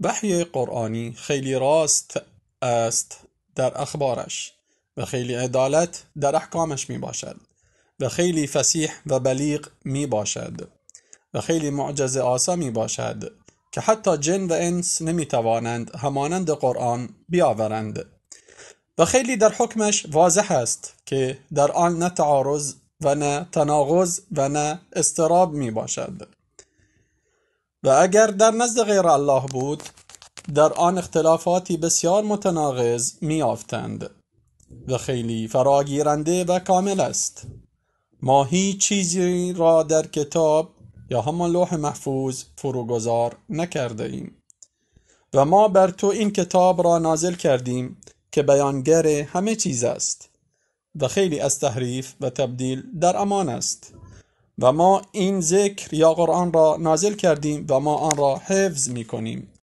وحی قرآنی خیلی راست است در اخبارش و خیلی عدالت در احکامش می باشد و خیلی فسیح و بلیغ می باشد و خیلی معجز آسا می باشد که حتی جن و انس نمی توانند همانند قرآن بیاورند و خیلی در حکمش واضح است که در آن نه تعارض و نه تناقض و نه استراب می باشد و اگر در نزد غیر الله بود در آن اختلافاتی بسیار متناقض میافتند و خیلی فراگیرنده و کامل است ما هیچ چیزی را در کتاب یا همان لوح محفوظ فروگذار نکرده ایم و ما بر تو این کتاب را نازل کردیم که بیانگر همه چیز است و خیلی از تحریف و تبدیل در امان است و ما این ذکر یا قرآن را نازل کردیم و ما آن را حفظ می کنیم